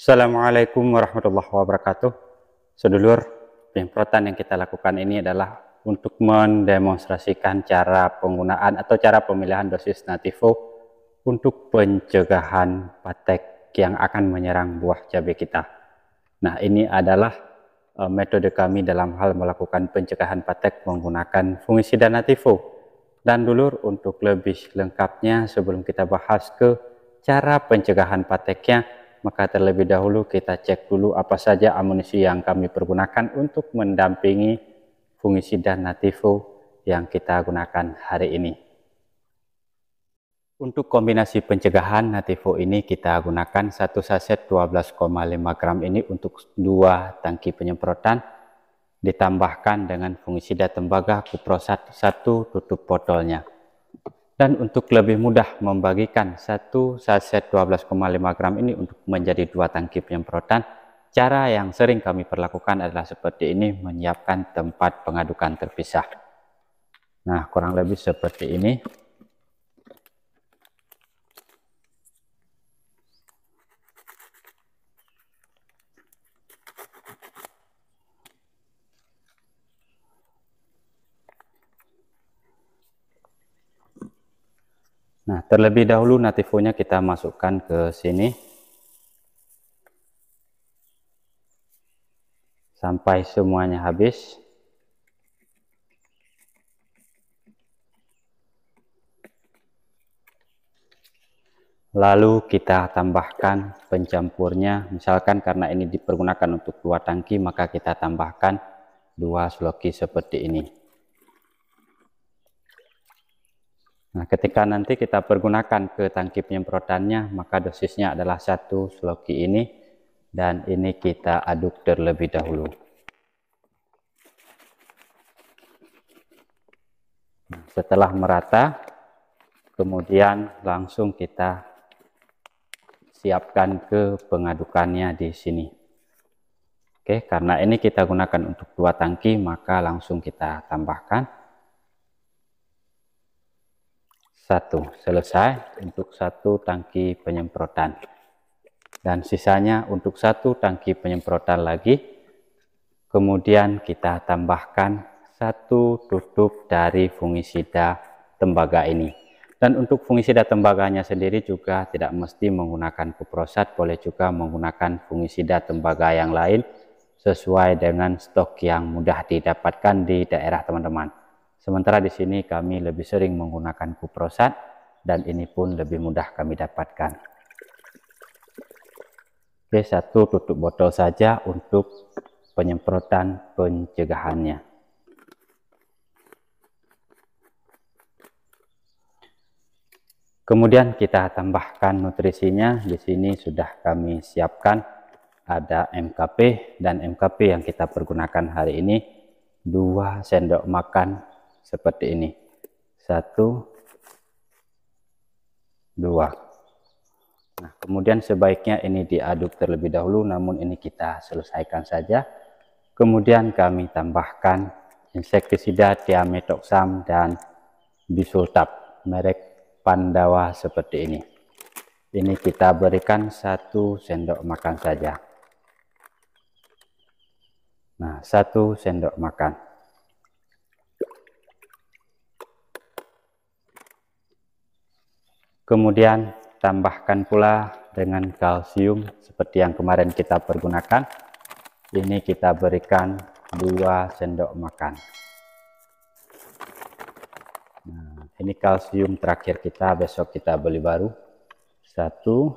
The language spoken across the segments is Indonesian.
Assalamualaikum warahmatullahi wabarakatuh. Sedulur, penyemprotan yang kita lakukan ini adalah untuk mendemonstrasikan cara penggunaan atau cara pemilihan dosis Nativo untuk pencegahan patek yang akan menyerang buah cabai kita. Nah, ini adalah e, metode kami dalam hal melakukan pencegahan patek menggunakan fungisida Nativo. Dan dulur, untuk lebih lengkapnya sebelum kita bahas ke cara pencegahan pateknya, maka terlebih dahulu kita cek dulu apa saja amunisi yang kami pergunakan untuk mendampingi fungisida nativo yang kita gunakan hari ini. Untuk kombinasi pencegahan nativo ini kita gunakan satu saset 12,5 gram ini untuk dua tangki penyemprotan ditambahkan dengan fungisida tembaga kuprosat satu tutup botolnya. Dan untuk lebih mudah membagikan satu saset 12,5 gram ini untuk menjadi dua tangki penyemprotan, cara yang sering kami perlakukan adalah seperti ini, menyiapkan tempat pengadukan terpisah. Nah, kurang lebih seperti ini. Nah, terlebih dahulu natifonya kita masukkan ke sini. Sampai semuanya habis. Lalu kita tambahkan pencampurnya. Misalkan karena ini dipergunakan untuk dua tangki, maka kita tambahkan dua sloki seperti ini. Nah, ketika nanti kita pergunakan ke tangki penyemprotannya, maka dosisnya adalah satu sloki ini dan ini kita aduk terlebih dahulu. Setelah merata, kemudian langsung kita siapkan ke pengadukannya di sini. Oke, karena ini kita gunakan untuk dua tangki, maka langsung kita tambahkan. satu selesai untuk satu tangki penyemprotan dan sisanya untuk satu tangki penyemprotan lagi kemudian kita tambahkan satu tutup dari fungisida tembaga ini dan untuk fungisida tembaganya sendiri juga tidak mesti menggunakan puprosat boleh juga menggunakan fungisida tembaga yang lain sesuai dengan stok yang mudah didapatkan di daerah teman-teman Sementara di sini kami lebih sering menggunakan kuprosat dan ini pun lebih mudah kami dapatkan. Oke, satu tutup botol saja untuk penyemprotan pencegahannya. Kemudian kita tambahkan nutrisinya. Di sini sudah kami siapkan ada MKP dan MKP yang kita pergunakan hari ini dua sendok makan seperti ini satu dua nah kemudian sebaiknya ini diaduk terlebih dahulu namun ini kita selesaikan saja kemudian kami tambahkan insektisida tiametoxam dan bisultap merek pandawa seperti ini ini kita berikan satu sendok makan saja nah satu sendok makan Kemudian tambahkan pula dengan kalsium seperti yang kemarin kita pergunakan. Ini kita berikan dua sendok makan. Nah, ini kalsium terakhir kita, besok kita beli baru. Satu,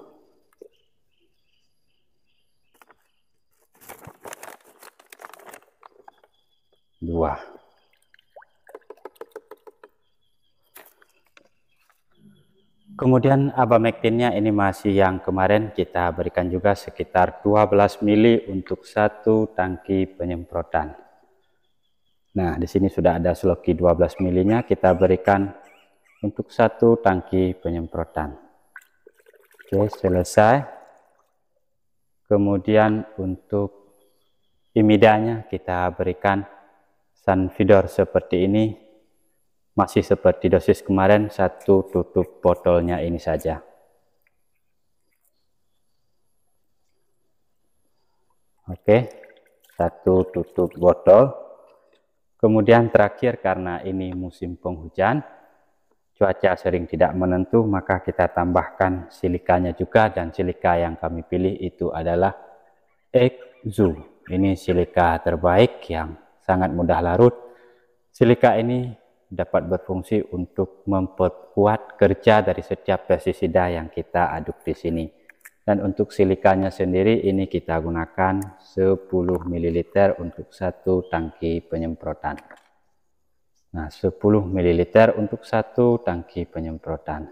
Kemudian abamektinnya ini masih yang kemarin kita berikan juga sekitar 12 mili untuk satu tangki penyemprotan. Nah, di sini sudah ada sloki 12 milinya kita berikan untuk satu tangki penyemprotan. Oke, selesai. Kemudian untuk imidanya kita berikan sanfidor seperti ini masih seperti dosis kemarin satu tutup botolnya ini saja Oke, satu tutup botol. Kemudian terakhir karena ini musim penghujan, cuaca sering tidak menentu, maka kita tambahkan silikanya juga dan silika yang kami pilih itu adalah Exu. Ini silika terbaik yang sangat mudah larut. Silika ini dapat berfungsi untuk memperkuat kerja dari setiap pestisida yang kita aduk di sini. Dan untuk silikanya sendiri ini kita gunakan 10 ml untuk satu tangki penyemprotan. Nah, 10 ml untuk satu tangki penyemprotan.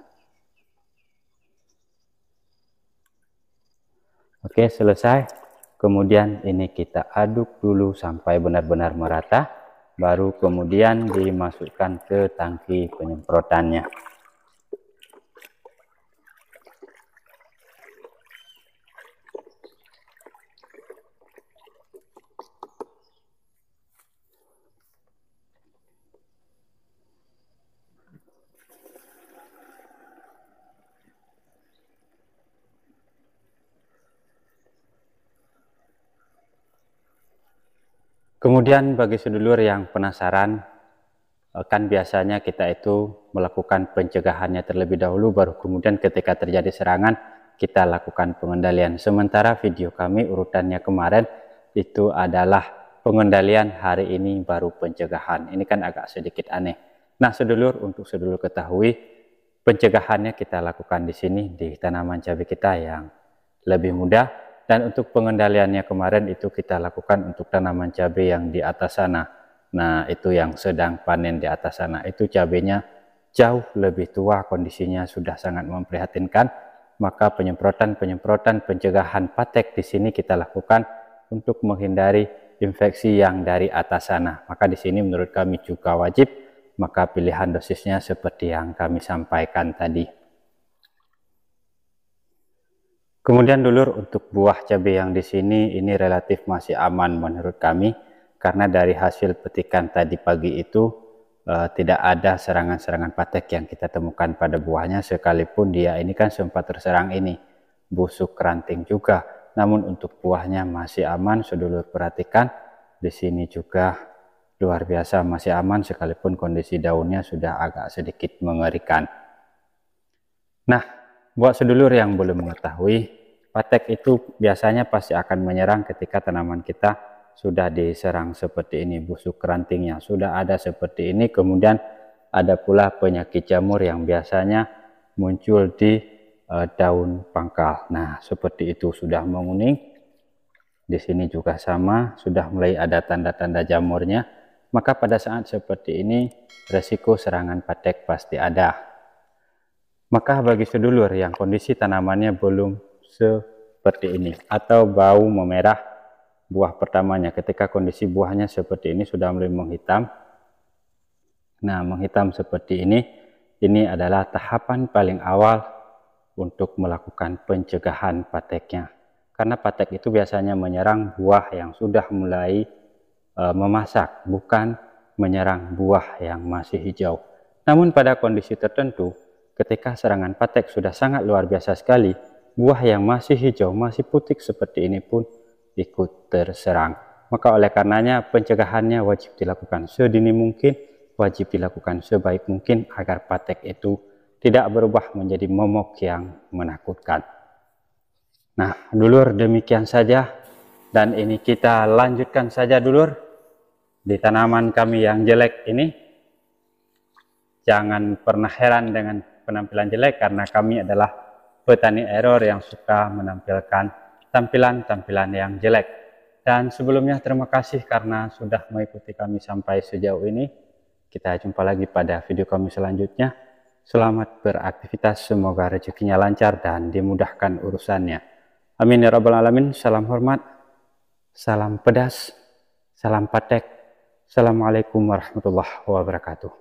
Oke, selesai. Kemudian ini kita aduk dulu sampai benar-benar merata baru kemudian dimasukkan ke tangki penyemprotannya Kemudian bagi sedulur yang penasaran, eh, kan biasanya kita itu melakukan pencegahannya terlebih dahulu, baru kemudian ketika terjadi serangan kita lakukan pengendalian. Sementara video kami urutannya kemarin itu adalah pengendalian hari ini baru pencegahan. Ini kan agak sedikit aneh. Nah sedulur untuk sedulur ketahui pencegahannya kita lakukan di sini di tanaman cabai kita yang lebih mudah dan untuk pengendaliannya kemarin itu kita lakukan untuk tanaman cabai yang di atas sana. Nah itu yang sedang panen di atas sana. Itu cabainya jauh lebih tua kondisinya sudah sangat memprihatinkan. Maka penyemprotan-penyemprotan pencegahan patek di sini kita lakukan untuk menghindari infeksi yang dari atas sana. Maka di sini menurut kami juga wajib maka pilihan dosisnya seperti yang kami sampaikan tadi. Kemudian dulur untuk buah cabai yang di sini ini relatif masih aman menurut kami karena dari hasil petikan tadi pagi itu eh, tidak ada serangan-serangan patek yang kita temukan pada buahnya sekalipun dia ini kan sempat terserang ini busuk ranting juga. Namun untuk buahnya masih aman sedulur perhatikan di sini juga luar biasa masih aman sekalipun kondisi daunnya sudah agak sedikit mengerikan. Nah, buat sedulur yang belum mengetahui, patek itu biasanya pasti akan menyerang ketika tanaman kita sudah diserang seperti ini, busuk rantingnya sudah ada seperti ini, kemudian ada pula penyakit jamur yang biasanya muncul di uh, daun pangkal. Nah, seperti itu sudah menguning. Di sini juga sama, sudah mulai ada tanda-tanda jamurnya. Maka pada saat seperti ini, resiko serangan patek pasti ada. Maka bagi sedulur yang kondisi tanamannya belum seperti ini atau bau memerah buah pertamanya ketika kondisi buahnya seperti ini sudah mulai menghitam. Nah, menghitam seperti ini ini adalah tahapan paling awal untuk melakukan pencegahan pateknya. Karena patek itu biasanya menyerang buah yang sudah mulai e, memasak, bukan menyerang buah yang masih hijau. Namun pada kondisi tertentu Ketika serangan patek sudah sangat luar biasa sekali, buah yang masih hijau, masih putih seperti ini pun ikut terserang. Maka oleh karenanya pencegahannya wajib dilakukan sedini mungkin, wajib dilakukan sebaik mungkin agar patek itu tidak berubah menjadi momok yang menakutkan. Nah, dulur demikian saja dan ini kita lanjutkan saja dulur di tanaman kami yang jelek ini. Jangan pernah heran dengan penampilan jelek karena kami adalah petani error yang suka menampilkan tampilan-tampilan yang jelek. Dan sebelumnya terima kasih karena sudah mengikuti kami sampai sejauh ini. Kita jumpa lagi pada video kami selanjutnya. Selamat beraktivitas, semoga rezekinya lancar dan dimudahkan urusannya. Amin ya rabbal alamin. Salam hormat, salam pedas, salam patek. Assalamualaikum warahmatullahi wabarakatuh.